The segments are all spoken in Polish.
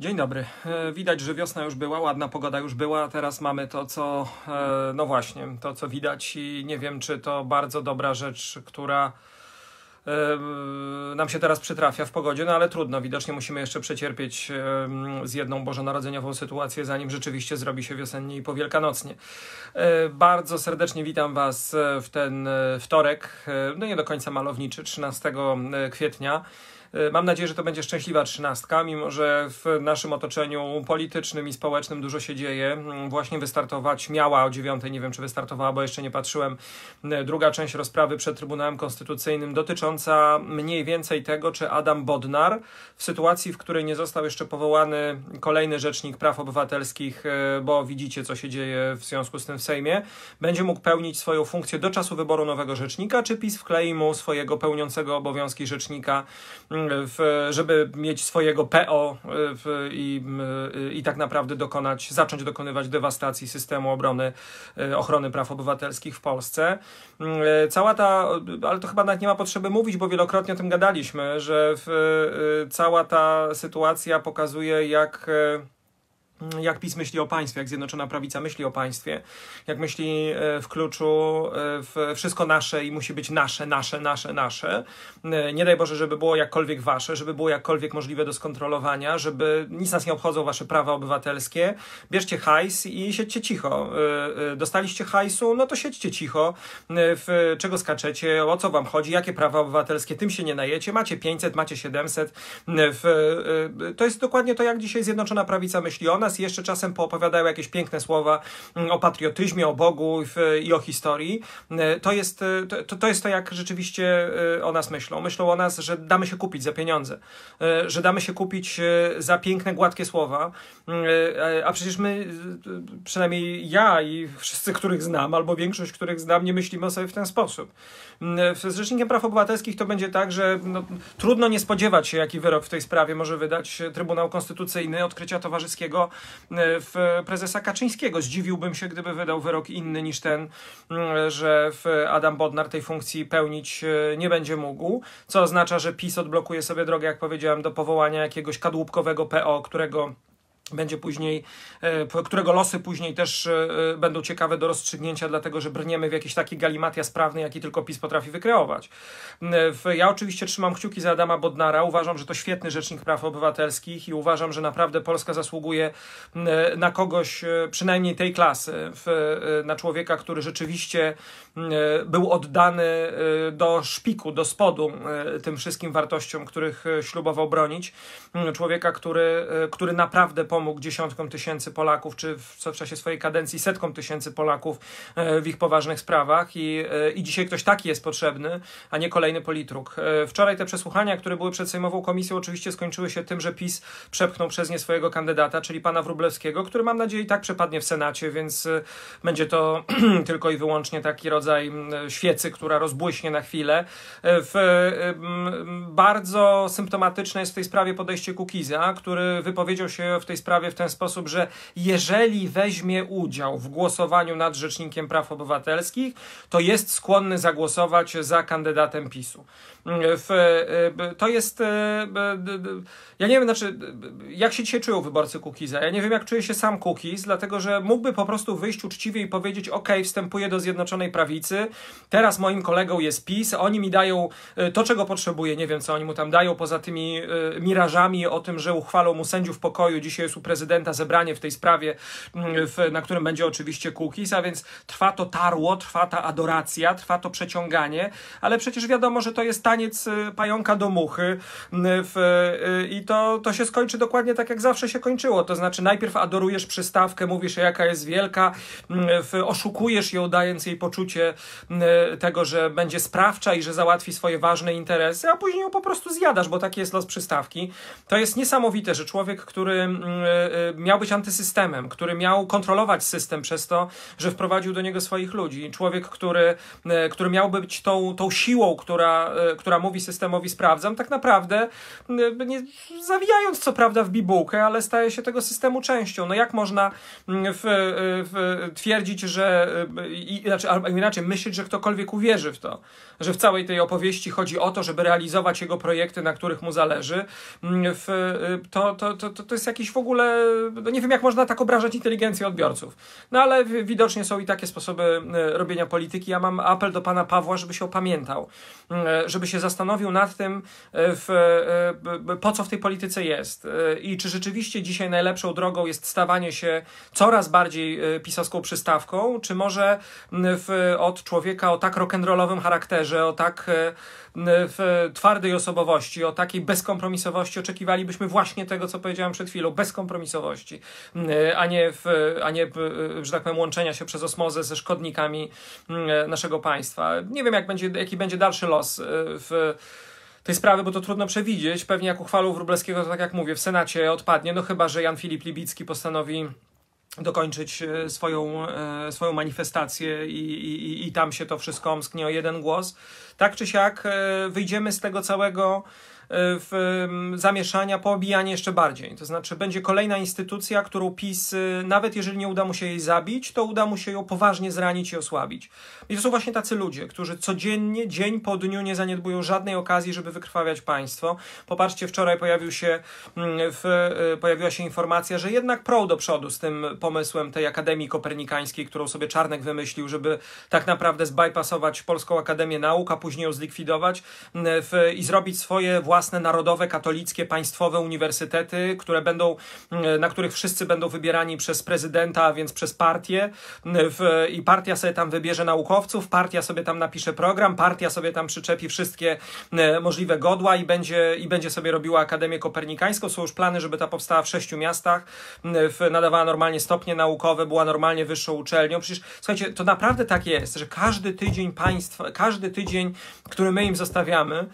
Dzień dobry. E, widać, że wiosna już była, ładna pogoda już była, teraz mamy to, co, e, no właśnie, to, co widać i nie wiem, czy to bardzo dobra rzecz, która e, nam się teraz przytrafia w pogodzie, no ale trudno, widocznie musimy jeszcze przecierpieć z jedną bożonarodzeniową sytuację, zanim rzeczywiście zrobi się wiosennie i powielkanocnie. Bardzo serdecznie witam Was w ten wtorek, no nie do końca malowniczy, 13 kwietnia. E, mam nadzieję, że to będzie szczęśliwa trzynastka, mimo że w naszym otoczeniu politycznym i społecznym dużo się dzieje. Mm, właśnie wystartować miała o dziewiątej, nie wiem czy wystartowała, bo jeszcze nie patrzyłem, e, druga część rozprawy przed Trybunałem Konstytucyjnym dotycząca mniej więcej tego, czy Adam Bodnar w sytuacji, w której nie został jeszcze powołany kolejny rzecznik praw obywatelskich, e, bo widzicie co się dzieje w związku z tym w Sejmie, będzie mógł pełnić swoją funkcję do czasu wyboru nowego rzecznika, czy PiS wklei mu swojego pełniącego obowiązki rzecznika w, żeby mieć swojego PO e, w, i, e, i tak naprawdę dokonać, zacząć dokonywać dewastacji systemu obrony, e, ochrony praw obywatelskich w Polsce. Mm, cała ta, ale to chyba nawet nie ma potrzeby mówić, bo wielokrotnie o tym gadaliśmy, że w, cała ta sytuacja pokazuje, jak Mm, jak PiS myśli o państwie, jak Zjednoczona Prawica myśli o państwie, jak myśli e, w kluczu e, w wszystko nasze i musi być nasze, nasze, nasze, nasze. E, nie daj Boże, żeby było jakkolwiek wasze, żeby było jakkolwiek możliwe do skontrolowania, żeby nic nas nie obchodzą wasze prawa obywatelskie. Bierzcie hajs i siedźcie cicho. Dostaliście hajsu, no to siedźcie cicho. W czego skaczecie, o co wam chodzi, jakie prawa obywatelskie, tym się nie najecie. Macie 500, macie 700. W, to jest dokładnie to, jak dzisiaj Zjednoczona Prawica myśli o nas nas jeszcze czasem poopowiadają jakieś piękne słowa mm, o patriotyzmie, o Bogu i o historii. E, to jest e, to, to, jest to jak rzeczywiście e, o nas myślą. Myślą o nas, że damy się kupić za pieniądze, że damy się kupić za piękne, gładkie słowa, mm, a przecież my, przynajmniej ja i wszyscy, których znam, albo większość, których znam, nie myślimy sobie w ten sposób. Mm, z Rzecznikiem Praw Obywatelskich to będzie tak, że no, trudno nie spodziewać się, jaki wyrok w tej sprawie może wydać Trybunał Konstytucyjny odkrycia towarzyskiego E, w prezesa Kaczyńskiego. Zdziwiłbym się, gdyby wydał wyrok inny niż ten, że Adam Bodnar tej funkcji pełnić e, nie będzie mógł, co oznacza, że PiS odblokuje sobie drogę, jak powiedziałem, do powołania jakiegoś kadłubkowego PO, którego będzie później, e, którego losy później też e, e, będą ciekawe do rozstrzygnięcia, dlatego że brniemy w jakiś taki galimatia sprawny, jaki tylko PiS potrafi wykreować. Ja oczywiście trzymam kciuki za Adama Bodnara, uważam, że to świetny rzecznik praw obywatelskich i uważam, że naprawdę Polska zasługuje na kogoś, przynajmniej tej klasy, na człowieka, który rzeczywiście był oddany do szpiku, do spodu tym wszystkim wartościom, których ślubował bronić. Człowieka, który, który naprawdę pomógł pomógł dziesiątkom tysięcy Polaków, czy w, co w czasie swojej kadencji setkom tysięcy Polaków e, w ich poważnych sprawach i, e, i dzisiaj ktoś taki jest potrzebny, a nie kolejny politruk. E, wczoraj te przesłuchania, które były przed Sejmową Komisją, oczywiście skończyły się tym, że PiS przepchnął przez nie swojego kandydata, czyli pana Wróblewskiego, który mam nadzieję i tak przepadnie w Senacie, więc będzie to tylko i wyłącznie taki rodzaj świecy, która rozbłyśnie na chwilę. W, bardzo symptomatyczne jest w tej sprawie podejście Kukiza, który wypowiedział się w tej sprawie sprawie w ten sposób, że jeżeli weźmie udział w głosowaniu nad Rzecznikiem Praw Obywatelskich, to jest skłonny zagłosować za kandydatem PiSu. Mm, w, e, to jest. E, ja nie wiem, znaczy, jak się dzisiaj czują wyborcy Kukiza? Ja nie wiem, jak czuje się sam Kukiz, dlatego że mógłby po prostu wyjść uczciwie i powiedzieć: OK, wstępuję do Zjednoczonej Prawicy, teraz moim kolegą jest PiS, oni mi dają e, to, czego potrzebuję. Nie wiem, co oni mu tam dają, poza tymi mirażami o tym, że uchwalą mu sędziów pokoju. Dzisiaj jest Pałacu Prezydenta zebranie w tej sprawie, mm, w, na którym będzie oczywiście Kukis, a więc trwa to tarło, trwa ta adoracja, trwa to przeciąganie, ale przecież wiadomo, że to jest taniec y, pająka do muchy mm, w, y, i to, to się skończy dokładnie tak, jak zawsze się kończyło, to znaczy najpierw adorujesz przystawkę, mówisz jaka jest wielka, mm, w, oszukujesz ją, dając jej poczucie tego, że będzie sprawcza i że załatwi swoje ważne interesy, a później ją po prostu zjadasz, bo taki jest los przystawki. To jest niesamowite, że człowiek, który E, e, miał być antysystemem, który miał kontrolować system przez to, że wprowadził do niego swoich ludzi. Człowiek, który, e, który miał być tą, tą siłą, która, która mówi systemowi sprawdzam, tak naprawdę nie, zawijając co prawda w bibułkę, ale staje się tego systemu częścią. No jak można mm, w, w, twierdzić, że i, znaczy, inaczej myśleć, że ktokolwiek uwierzy w to, że w całej tej opowieści chodzi o to, żeby realizować jego projekty, na których mu zależy, mm, w, to, to, to, to jest jakiś w ogóle ogóle, no nie wiem jak można tak obrażać inteligencję odbiorców. No ale widocznie są i takie sposoby e, robienia polityki. Ja mam apel do pana Pawła, żeby się opamiętał, e, żeby się zastanowił nad tym, e, w, po co w tej polityce jest i czy rzeczywiście dzisiaj najlepszą drogą jest stawanie się coraz bardziej pisowską przystawką, czy może w, od człowieka o tak rock'n'rollowym charakterze, o tak w, twardej osobowości, o takiej bezkompromisowości oczekiwalibyśmy właśnie tego, co powiedziałem przed chwilą, bezkompromisowości bezkompromisowości, mm, a nie, w, a nie e, e, że tak powiem, łączenia się przez osmozę ze szkodnikami mm, e, naszego państwa. Nie wiem, jak będzie, jaki będzie dalszy los w tej sprawy, bo to trudno przewidzieć. Pewnie jak uchwalą Wróblewskiego, to tak jak mówię, w Senacie odpadnie, no chyba, że Jan Filip Libicki postanowi dokończyć swoją, swoją manifestację i, i, i tam się to wszystko omsknie o jeden głos. Tak czy siak wyjdziemy z tego całego w zamieszania, poobijanie jeszcze bardziej. To znaczy, będzie kolejna instytucja, którą PiS, y, nawet jeżeli nie uda mu się jej zabić, to uda mu się ją poważnie zranić i osłabić. I to są właśnie tacy ludzie, którzy codziennie, dzień po dniu nie zaniedbują żadnej okazji, żeby wykrwawiać państwo. Popatrzcie, wczoraj pojawił się, mm, w, y, pojawiła się informacja, że jednak prął do przodu z tym pomysłem tej Akademii Kopernikańskiej, którą sobie Czarnek wymyślił, żeby tak naprawdę zbypasować Polską Akademię Nauk, a później ją zlikwidować mm, w, i zrobić swoje własne własne narodowe, katolickie, państwowe uniwersytety, które będą, mm, na których wszyscy będą wybierani przez prezydenta, a więc przez partię mm, w, i partia sobie tam wybierze naukowców, partia sobie tam napisze program, partia sobie tam przyczepi wszystkie mm, możliwe godła i będzie, i będzie sobie robiła Akademię Kopernikańską. Są już plany, żeby ta powstała w sześciu miastach, w, nadawała normalnie stopnie naukowe, była normalnie wyższą uczelnią. Przecież, słuchajcie, to naprawdę tak jest, że każdy tydzień państwa, każdy tydzień, który my im zostawiamy,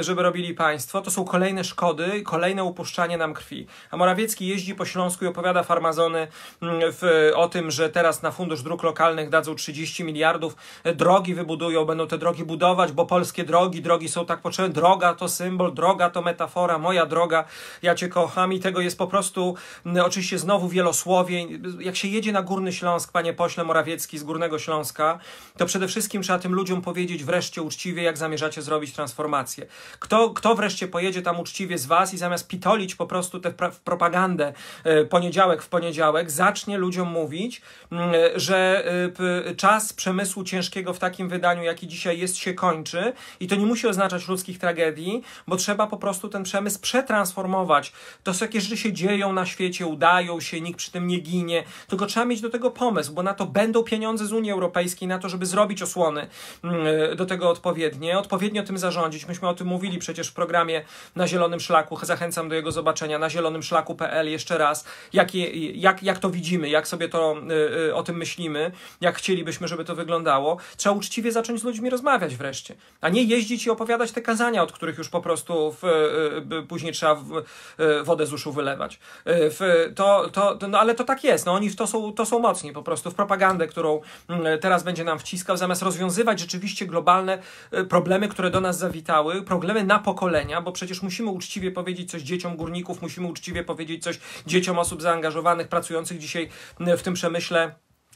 żeby robili Państwo, to są kolejne szkody, kolejne upuszczanie nam krwi. A Morawiecki jeździ po Śląsku i opowiada farmazony mm, w, o tym, że teraz na Fundusz Dróg Lokalnych dadzą 30 miliardów, drogi wybudują, będą te drogi budować, bo polskie drogi, drogi są tak potrzebne, droga to symbol, droga to metafora, moja droga, ja Cię kocham i tego jest po prostu, mm, oczywiście znowu wielosłowie. Jak się jedzie na Górny Śląsk, Panie Pośle Morawiecki z Górnego Śląska, to przede wszystkim trzeba tym ludziom powiedzieć wreszcie uczciwie, jak zamierzacie zrobić transformację. Kto, kto wreszcie pojedzie tam uczciwie z was i zamiast pitolić po prostu tę propagandę e, poniedziałek w poniedziałek, zacznie ludziom mówić, mm, że e, czas przemysłu ciężkiego w takim wydaniu, jaki dzisiaj jest, się kończy i to nie musi oznaczać ludzkich tragedii, bo trzeba po prostu ten przemysł przetransformować. To są jakieś rzeczy się dzieją na świecie, udają się, nikt przy tym nie ginie, tylko trzeba mieć do tego pomysł, bo na to będą pieniądze z Unii Europejskiej, na to, żeby zrobić osłony mm, do tego odpowiednie, odpowiednio tym zarządzić. Myśmy o tym mówili przecież programie na Zielonym Szlaku. Zachęcam do jego zobaczenia na zielonymszlaku.pl jeszcze raz. Jak, je, jak, jak to widzimy, jak sobie to y, y, o tym myślimy, jak chcielibyśmy, żeby to wyglądało. Trzeba uczciwie zacząć z ludźmi rozmawiać wreszcie, a nie jeździć i opowiadać te kazania, od których już po prostu w, y, później trzeba w, wodę z uszu wylewać. W, to, to, no ale to tak jest. No, oni to są, to są mocni po prostu w propagandę, którą mm, teraz będzie nam wciskał, zamiast rozwiązywać rzeczywiście globalne problemy, które do nas zawitały, problemy na pokoju pokolenia, bo przecież musimy uczciwie powiedzieć coś dzieciom górników, musimy uczciwie powiedzieć coś dzieciom osób zaangażowanych, pracujących dzisiaj w tym przemyśle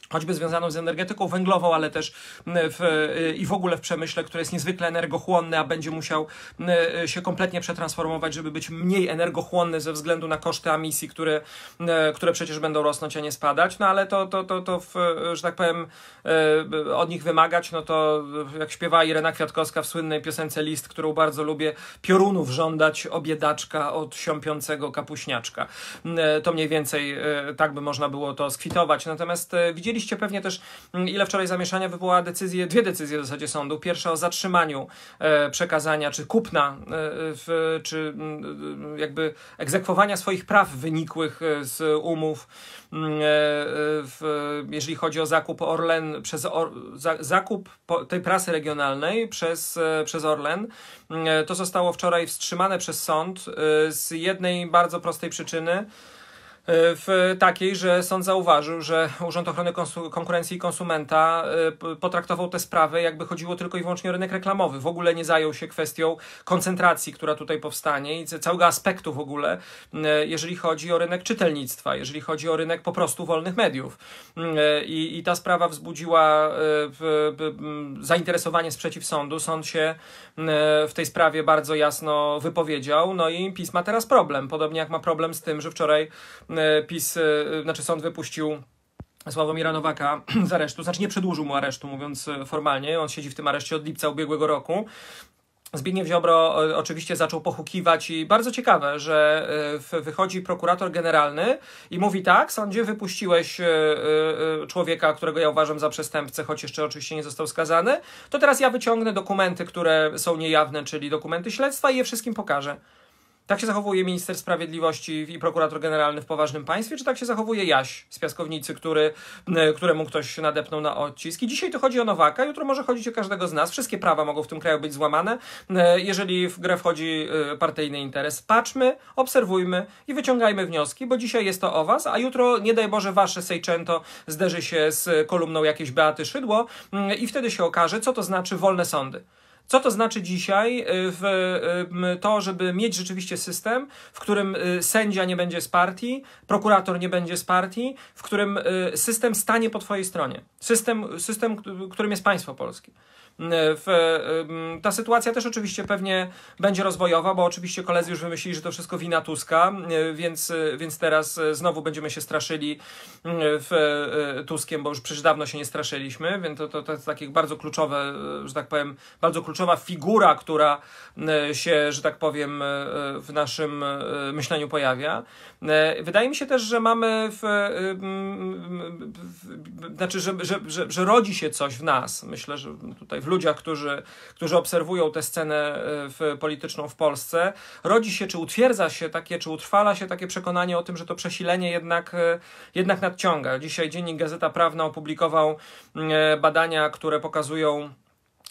choćby związaną z energetyką węglową, ale też mm, w, y, i w ogóle w przemyśle, który jest niezwykle energochłonny, a będzie musiał y, y, się kompletnie przetransformować, żeby być mniej energochłonny ze względu na koszty emisji, które, które przecież będą rosnąć, a nie spadać. No ale to, to, to, to w, że tak powiem, od nich wymagać, no to jak śpiewa Irena Kwiatkowska w słynnej piosence List, którą bardzo lubię, piorunów żądać obiedaczka od siąpiącego kapuśniaczka. To mniej więcej tak by można było to skwitować. Natomiast widzieliśmy Widzieliście pewnie też, mm, ile wczoraj zamieszania wywołała decyzję, dwie decyzje w zasadzie sądu. Pierwsza o zatrzymaniu e, przekazania czy kupna, e, w, czy mm, jakby egzekwowania swoich praw wynikłych e, z umów, mm, w, jeżeli chodzi o zakup Orlen, przez or, za, zakup tej prasy regionalnej przez, przez Orlen. To zostało wczoraj wstrzymane przez sąd z jednej bardzo prostej przyczyny. E, w takiej, że sąd zauważył, że Urząd Ochrony Konkurencji i Konsumenta e, potraktował te sprawy, jakby chodziło tylko i wyłącznie o rynek reklamowy. W ogóle nie zajął się kwestią koncentracji, która tutaj powstanie i całego aspektu w ogóle, e, jeżeli chodzi o rynek czytelnictwa, jeżeli chodzi o rynek po prostu wolnych mediów. I, i ta sprawa wzbudziła zainteresowanie sprzeciw sądu. Sąd się w tej sprawie bardzo jasno wypowiedział, no i PiS ma teraz problem, podobnie jak ma problem z tym, że wczoraj E, PiS, e, znaczy sąd wypuścił Sławomira Nowaka z aresztu, znaczy nie przedłużył mu aresztu, mówiąc e, formalnie, on siedzi w tym areszcie od lipca ubiegłego roku. Zbigniew Ziobro oczywiście zaczął pochukiwać i bardzo ciekawe, że wychodzi prokurator generalny i mówi tak, sądzie wypuściłeś człowieka, którego ja uważam za przestępcę, choć jeszcze oczywiście nie został skazany, to teraz ja wyciągnę dokumenty, które są niejawne, czyli dokumenty śledztwa i je wszystkim pokażę. Tak się zachowuje minister sprawiedliwości i prokurator generalny w poważnym państwie, czy tak się zachowuje Jaś z piaskownicy, który, e, któremu ktoś nadepnął na odciski? Dzisiaj to chodzi o Nowaka, jutro może chodzić o każdego z nas. Wszystkie prawa mogą w tym kraju być złamane, e, jeżeli w grę wchodzi e, partyjny interes. Patrzmy, obserwujmy i wyciągajmy wnioski, bo dzisiaj jest to o was, a jutro, nie daj Boże, wasze Sejczęto zderzy się z kolumną jakiejś Beaty Szydło mm, i wtedy się okaże, co to znaczy wolne sądy. Co to znaczy dzisiaj y, w to, żeby mieć rzeczywiście system, w którym y, sędzia nie będzie z partii, prokurator nie będzie z partii, w którym y, system stanie po twojej stronie. System, system którym jest państwo polskie. Y, w, y, ta sytuacja też oczywiście pewnie będzie rozwojowa, bo oczywiście koledzy już wymyślili, że to wszystko wina Tuska, y, więc, więc teraz znowu będziemy się straszyli w, Tuskiem, bo już przecież dawno się nie straszyliśmy, więc to, to, to jest takie bardzo kluczowe, że tak powiem, bardzo kluczowa figura, która się, że tak powiem, w naszym myśleniu pojawia. Wydaje mi się też, że mamy w, w, w mm, znaczy, że, że, że, że rodzi się coś w nas. Myślę, że tutaj w ludziach, którzy, którzy obserwują tę scenę e, w, polityczną w Polsce, rodzi się, czy utwierdza się takie, czy utrwala się takie przekonanie o tym, że to przesilenie jednak, e, jednak nadciąga. Dzisiaj dziennik Gazeta Prawna opublikował mm, e, badania, które pokazują,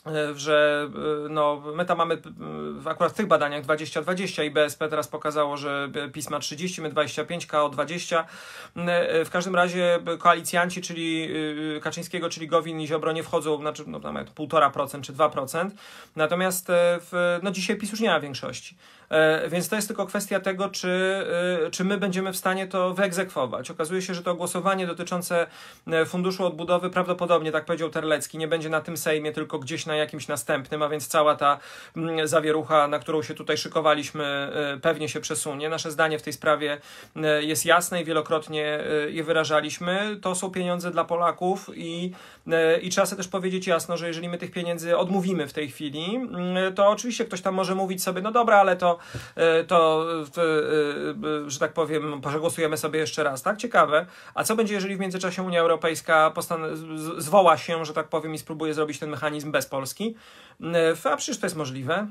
E, że e, no, my tam mamy e, akurat w tych badaniach 20-20 i BSP teraz pokazało, że pisma 30, my 25, KO 20. W każdym razie koalicjanci, czyli Kaczyńskiego, czyli Gowin i Ziobro nie wchodzą, znaczy no, tam 1,5% czy 2%. Natomiast w, no, dzisiaj PiS już nie ma większości. Więc to jest tylko kwestia tego, czy, czy my będziemy w stanie to wyegzekwować. Okazuje się, że to głosowanie dotyczące Funduszu Odbudowy prawdopodobnie, tak powiedział Terlecki, nie będzie na tym Sejmie, tylko gdzieś na jakimś następnym, a więc cała ta mm, zawierucha, na którą się tutaj szykowaliśmy, y, pewnie się przesunie. Nasze zdanie w tej sprawie y, jest jasne i wielokrotnie y, je wyrażaliśmy. To są pieniądze dla Polaków i, i trzeba sobie też powiedzieć jasno, że jeżeli my tych pieniędzy odmówimy w tej chwili, to oczywiście ktoś tam może mówić sobie, no dobra, ale to, to że tak powiem, przegłosujemy sobie jeszcze raz, tak? Ciekawe. A co będzie, jeżeli w międzyczasie Unia Europejska zwoła się, że tak powiem, i spróbuje zrobić ten mechanizm bez Polski? Polski. E, A przecież to jest możliwe.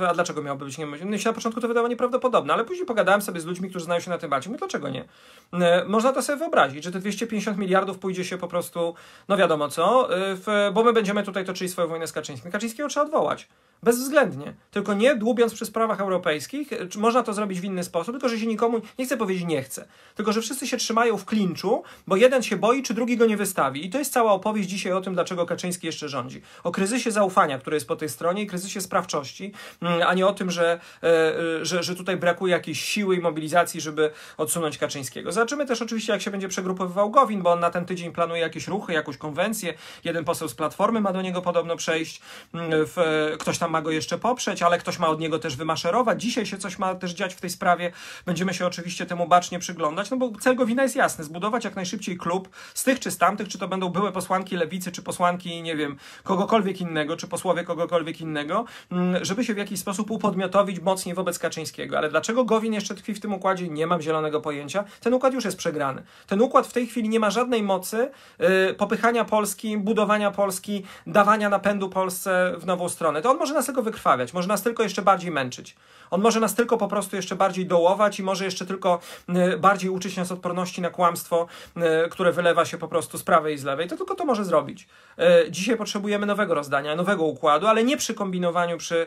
E, A dlaczego miałoby być niemożliwe? Mnie no się na początku to wydawało nieprawdopodobne, ale później pogadałem sobie z ludźmi, którzy znają się na tym bardziej. Mówię, dlaczego nie? E, można to sobie wyobrazić, że te 250 miliardów pójdzie się po prostu, no wiadomo co, bo my będziemy tutaj toczyli swoją wojnę z Kaczyńskim. Kaczyńskiego trzeba odwołać bezwzględnie. Tylko nie dłubiąc przy sprawach europejskich, e, można to zrobić w inny sposób, tylko że się nikomu nie chce powiedzieć nie chce. Tylko że wszyscy się trzymają w klinczu, bo jeden się boi, czy drugi go nie wystawi. I to jest cała opowieść dzisiaj o tym, dlaczego Kaczyński jeszcze rządzi. O kryzysie zaufania, które jest po tej stronie i kryzysie sprawczości, mm, a nie o tym, że, e, e, że, że tutaj brakuje jakiejś siły i mobilizacji, żeby odsunąć Kaczyńskiego. Zobaczymy też oczywiście, jak się będzie przegrupowywał Gowin, bo on na ten tydzień planuje jakieś ruchy, jakąś konwencję. Jeden poseł z Platformy ma do niego podobno przejść. Mm, w, ktoś tam ma go jeszcze poprzeć, ale ktoś ma od niego też wymaszerować. Dzisiaj się coś ma też dziać w tej sprawie. Będziemy się oczywiście temu bacznie przyglądać, no bo cel Gowina jest jasny. Zbudować jak najszybciej klub z tych czy z tamtych, czy to będą były posłanki lewicy, czy posłanki, nie wiem, kogokolwiek innego, czy posłowie kogokolwiek innego, mm, żeby się w jakiś sposób upodmiotowić mocniej wobec Kaczyńskiego. Ale dlaczego Gowin jeszcze tkwi w tym układzie? Nie mam zielonego pojęcia. Ten układ już jest przegrany. Ten układ w tej chwili nie ma żadnej mocy y, popychania Polski, budowania Polski, dawania napędu Polsce w nową stronę. To on może nas nas tego wykrwawiać, może nas tylko jeszcze bardziej męczyć. On może nas tylko po prostu jeszcze bardziej dołować i może jeszcze tylko y, bardziej uczyć nas odporności na kłamstwo, y, które wylewa się po prostu z prawej i z lewej. To tylko to może zrobić. Y, dzisiaj potrzebujemy nowego rozdania, nowego układu, ale nie przy kombinowaniu przy,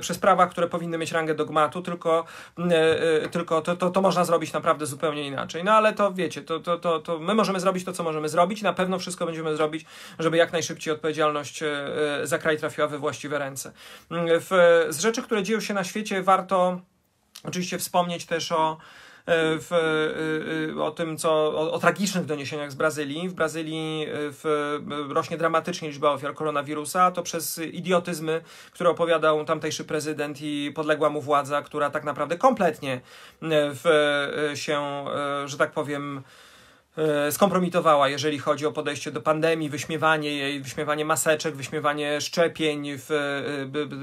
przy sprawach, które powinny mieć rangę dogmatu, tylko, tylko to, to, to można zrobić naprawdę zupełnie inaczej. No ale to wiecie, to, to, to, to my możemy zrobić to, co możemy zrobić. i Na pewno wszystko będziemy zrobić, żeby jak najszybciej odpowiedzialność za kraj trafiła we właściwe ręce. Mm, w, z rzeczy, które dzieją się na świecie, warto oczywiście wspomnieć też o. E, w, e, e, o tym, co o, o, tragicznych doniesieniach z Brazylii. W Brazylii w, rośnie dramatycznie liczba ofiar koronawirusa, to przez idiotyzmy, które opowiadał tamtejszy prezydent i podległa mu władza, która tak naprawdę kompletnie w, się, że tak powiem, E, skompromitowała, jeżeli chodzi o podejście do pandemii, wyśmiewanie jej, wyśmiewanie maseczek, wyśmiewanie szczepień. E,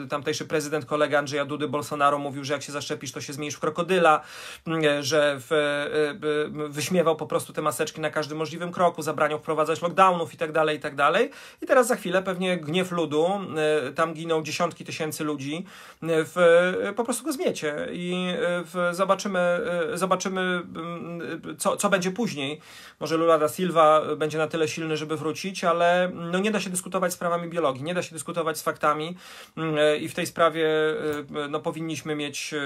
tamtejszy prezydent, kolega Andrzeja Dudy Bolsonaro mówił, że jak się zaszczepisz, to się zmienisz w krokodyla, że e, wyśmiewał po prostu te maseczki na każdym możliwym kroku, zabraniał wprowadzać lockdownów itd., tak tak dalej I teraz za chwilę pewnie gniew ludu, tam giną dziesiątki tysięcy ludzi, po prostu go zmiecie i zobaczymy, zobaczymy co, co będzie później może Lula da Silva będzie na tyle silny, żeby wrócić, ale mm, no nie da się dyskutować z prawami biologii, nie da się dyskutować z faktami mm, e, i w tej sprawie e, no powinniśmy mieć e,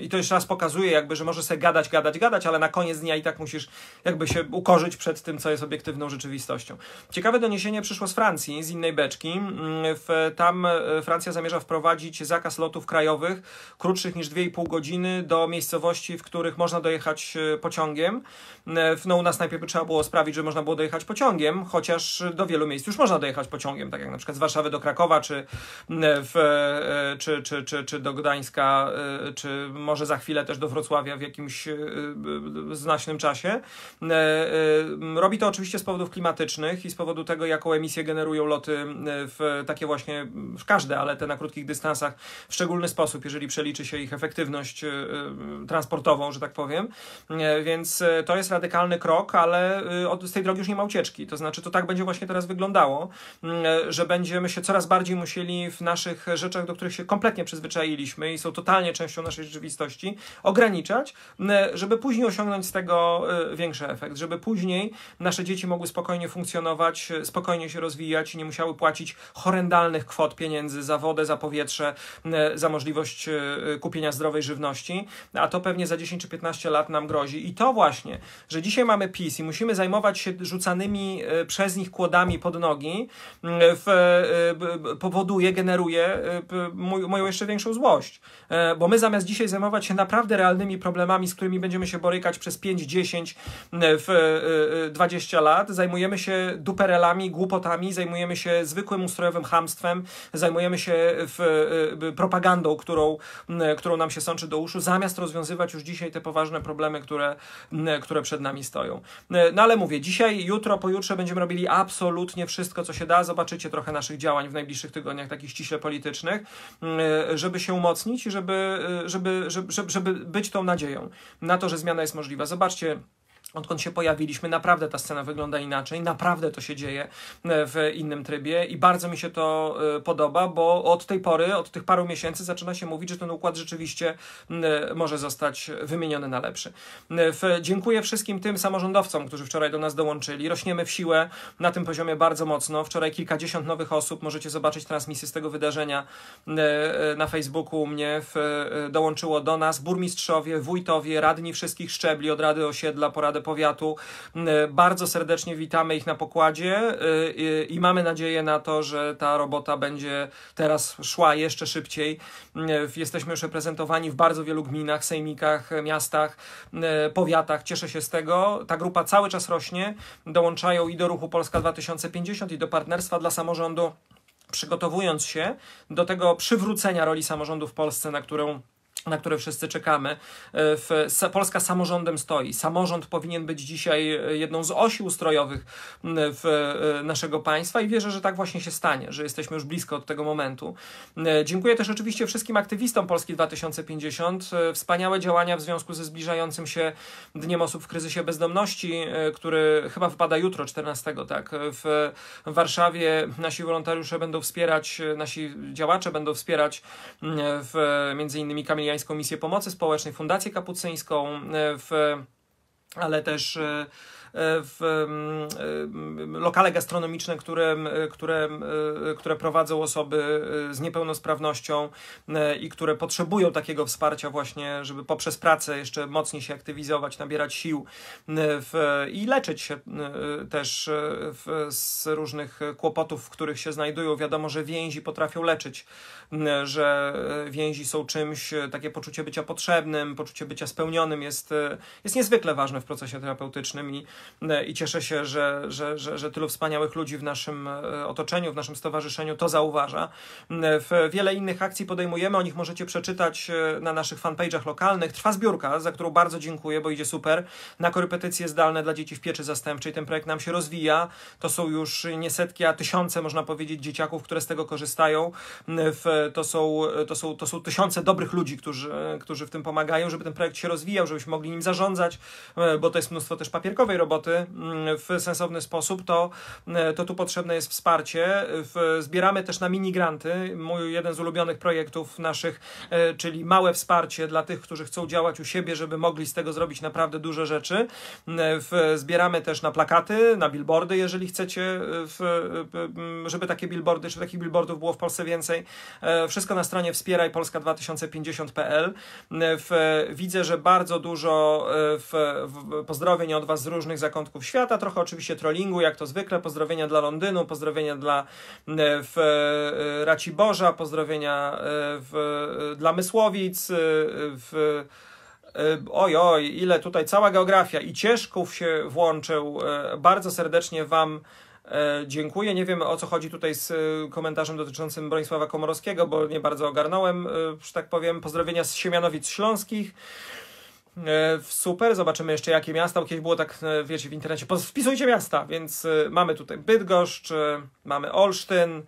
i to jeszcze raz pokazuje jakby, że może się gadać, gadać, gadać, ale na koniec dnia i tak musisz jakby się ukorzyć przed tym, co jest obiektywną rzeczywistością. Ciekawe doniesienie przyszło z Francji, z innej beczki. Mm, w, tam Francja zamierza wprowadzić zakaz lotów krajowych krótszych niż 2,5 godziny do miejscowości, w których można dojechać pociągiem. W u nas, najpierw trzeba było sprawić, że można było dojechać pociągiem, chociaż do wielu miejsc już można dojechać pociągiem, tak jak na przykład z Warszawy do Krakowa, czy, e, w, e, czy, czy, czy, czy do Gdańska, e, czy może za chwilę też do Wrocławia w jakimś znacznym czasie. Robi to oczywiście z powodów klimatycznych i z powodu tego, jaką emisję generują loty w takie właśnie, w każde, ale te na krótkich dystansach w szczególny sposób, jeżeli przeliczy się ich efektywność transportową, że tak powiem. Więc to jest radykalne krok, ale y, od, z tej drogi już nie ma ucieczki. To znaczy, to tak będzie właśnie teraz wyglądało, mm, że będziemy się coraz bardziej musieli w naszych rzeczach, do których się kompletnie przyzwyczailiśmy i są totalnie częścią naszej rzeczywistości, ograniczać, mm, żeby później osiągnąć z tego y, większy efekt, żeby później nasze dzieci mogły spokojnie funkcjonować, spokojnie się rozwijać i nie musiały płacić horrendalnych kwot pieniędzy za wodę, za powietrze, mm, za możliwość y, kupienia zdrowej żywności, a to pewnie za 10 czy 15 lat nam grozi. I to właśnie, że dzisiaj mamy PiS i musimy zajmować się rzucanymi e, przez nich kłodami pod nogi, mm, e, w, e, powoduje, generuje moją jeszcze większą złość. Bo my zamiast dzisiaj zajmować się naprawdę realnymi problemami, z którymi będziemy się borykać przez 5, 10, w 20 lat, zajmujemy się duperelami, głupotami, zajmujemy się zwykłym ustrojowym hamstwem, zajmujemy się w, propagandą, którą, którą nam się sączy do uszu, zamiast rozwiązywać już dzisiaj te poważne problemy, które, które przed nami stoją stoją. E, no ale mówię, dzisiaj, jutro, pojutrze będziemy robili absolutnie wszystko, co się da. Zobaczycie trochę naszych działań w najbliższych tygodniach, takich ściśle politycznych, e, żeby się umocnić i żeby, e, żeby, żeby, żeby być tą nadzieją na to, że zmiana jest możliwa. Zobaczcie, odkąd się pojawiliśmy, naprawdę ta scena wygląda inaczej, naprawdę to się dzieje e, w innym trybie i bardzo mi się to e, podoba, bo od tej pory, od tych paru miesięcy zaczyna się mówić, że ten układ rzeczywiście e, może zostać wymieniony na lepszy. Dziękuję wszystkim tym samorządowcom, którzy wczoraj do nas dołączyli. Rośniemy w siłę na tym poziomie bardzo mocno. Wczoraj kilkadziesiąt nowych osób, możecie zobaczyć transmisję z tego wydarzenia na Facebooku u mnie, dołączyło do nas burmistrzowie, wójtowie, radni wszystkich szczebli, od Rady Osiedla po powiatu. Mm, e, bardzo serdecznie witamy ich na pokładzie e, i mamy nadzieję na to, że ta robota będzie teraz szła jeszcze szybciej. Mm, e, jesteśmy już reprezentowani w bardzo wielu gminach, sejmikach, miastach, mm, powiatach. Cieszę się z tego. Ta grupa cały czas rośnie. Dołączają i do ruchu Polska 2050 i do partnerstwa dla samorządu przygotowując się do tego przywrócenia roli samorządu w Polsce, na którą na które wszyscy czekamy. E, w, Polska samorządem stoi. Samorząd powinien być dzisiaj e, jedną z osi ustrojowych w, e, naszego państwa i wierzę, że tak właśnie się stanie, że jesteśmy już blisko od tego momentu. Dziękuję też oczywiście wszystkim aktywistom Polski 2050. Wspaniałe działania w związku ze zbliżającym się Dniem Osób w Kryzysie Bezdomności, który chyba wypada jutro, 14, tak? W Warszawie nasi wolontariusze będą wspierać, nasi działacze będą wspierać w, między innymi Kamil Chrześcijańską Misję Pomocy Społecznej, Fundację Kapucyńską, e, w, ale też e, w lokale gastronomiczne, które, które, e, które prowadzą osoby e, z niepełnosprawnością e, i które potrzebują takiego wsparcia właśnie, żeby poprzez pracę jeszcze mocniej się aktywizować, nabierać sił w, i leczyć się też w, z różnych kłopotów, w których się znajdują. Wiadomo, że więzi potrafią leczyć, że więzi są czymś, takie poczucie bycia potrzebnym, poczucie bycia spełnionym jest, jest niezwykle ważne w procesie terapeutycznym i E, i cieszę się, że, że, że, że tylu wspaniałych ludzi w naszym e, otoczeniu, w naszym stowarzyszeniu to zauważa. E, w wiele innych akcji podejmujemy, o nich możecie przeczytać na naszych fanpage'ach lokalnych. Trwa zbiórka, za którą bardzo dziękuję, bo idzie super, na korepetycje zdalne dla dzieci w pieczy zastępczej. Ten projekt nam się rozwija. To są już nie setki, a tysiące, można powiedzieć, dzieciaków, które z tego korzystają. To są, to są, to są tysiące dobrych ludzi, którzy, którzy w tym pomagają, żeby ten projekt się rozwijał, żebyśmy mogli nim zarządzać, bo to jest mnóstwo też papierkowej roboty, roboty mm, w sensowny sposób, to, mm, to tu potrzebne jest wsparcie. Zbieramy też na minigranty, mój jeden z ulubionych projektów naszych, e, czyli małe wsparcie dla tych, którzy chcą działać u siebie, żeby mogli z tego zrobić naprawdę duże rzeczy. Mm, zbieramy też na plakaty, na billboardy, jeżeli chcecie, e, e, żeby takie billboardy, czy takich billboardów było w Polsce więcej. Wszystko na stronie wspierajpolska2050.pl. Widzę, że bardzo dużo pozdrowień od Was z różnych zakątków świata, trochę oczywiście trollingu, jak to zwykle. Pozdrowienia dla Londynu, pozdrowienia dla e, w e, Raciborza, pozdrowienia e, w, dla Mysłowic, w Oj, oj, ile tutaj cała geografia i Cieszków się włączył. Bardzo serdecznie Wam dziękuję. Nie wiem o co chodzi tutaj z komentarzem dotyczącym Bronisława Komorowskiego, bo nie bardzo ogarnąłem, że tak powiem. Pozdrowienia z Siemianowic Śląskich. E, super, zobaczymy jeszcze jakie miasta, bo kiedyś było tak, e, wiecie, w internecie, wpisujcie miasta, więc e, mamy tutaj Bydgoszcz, mamy Olsztyn,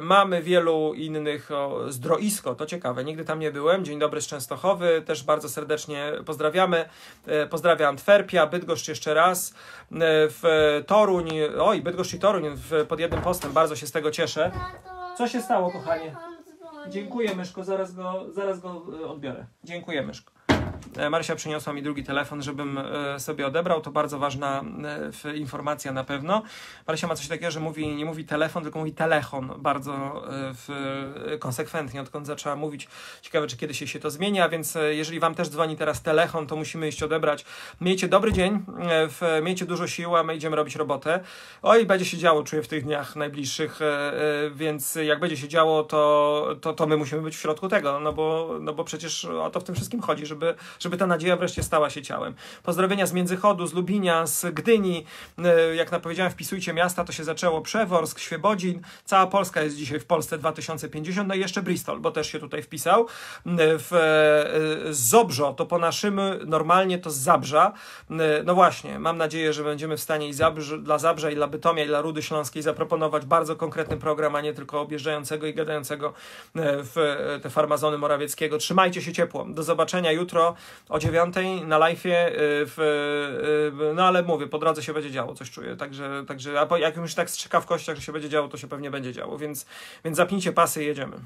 mamy wielu innych, o, Zdroisko, to ciekawe, nigdy tam nie byłem, dzień dobry z Częstochowy, też bardzo serdecznie pozdrawiamy, pozdrawiam Antwerpia, Bydgoszcz jeszcze raz, w Toruń, oj, Bydgoszcz i Toruń pod jednym postem, bardzo się z tego cieszę. Co się stało, kochanie? Dziękuję, Myszko, zaraz go, zaraz go odbiorę. Dziękuję, Myszko. E, Marysia przyniosła mi drugi telefon, żebym e, sobie odebrał. To bardzo ważna e, informacja na pewno. Marysia ma coś takiego, że mówi, nie mówi telefon, tylko mówi telefon bardzo w, konsekwentnie, odkąd zaczęła mówić. Ciekawe, czy kiedyś się to zmienia, więc jeżeli Wam też dzwoni teraz telefon, to musimy iść odebrać. Miejcie dobry dzień, w, miejcie dużo sił, a my idziemy robić robotę. Oj, będzie się działo, czuję w tych dniach najbliższych, więc jak będzie się działo, to, to, to my musimy być w środku tego, no bo, no bo przecież o to w tym wszystkim chodzi, żeby żeby ta nadzieja wreszcie stała się ciałem. Pozdrowienia z Międzychodu, z Lubinia, z Gdyni. E, jak napowiedziałem, wpisujcie miasta, to się zaczęło Przeworsk, Świebodzin. Cała Polska jest dzisiaj w Polsce 2050, no i jeszcze Bristol, bo też się tutaj wpisał. E, w e, Zobrzo, to po naszym normalnie to z Zabrza. No właśnie, mam nadzieję, że będziemy w stanie i Zabrze, dla Zabrza, i dla Bytomia, i dla Rudy Śląskiej zaproponować bardzo konkretny program, a nie tylko objeżdżającego i gadającego w te farmazony Morawieckiego. Trzymajcie się ciepło. Do zobaczenia jutro o dziewiątej na live'ie, y, w, y, y, no ale mówię, po drodze się będzie działo, coś czuję, także, także a jak już tak strzyka w kościach, że się będzie działo, to się pewnie będzie działo, więc, więc zapnijcie pasy i jedziemy.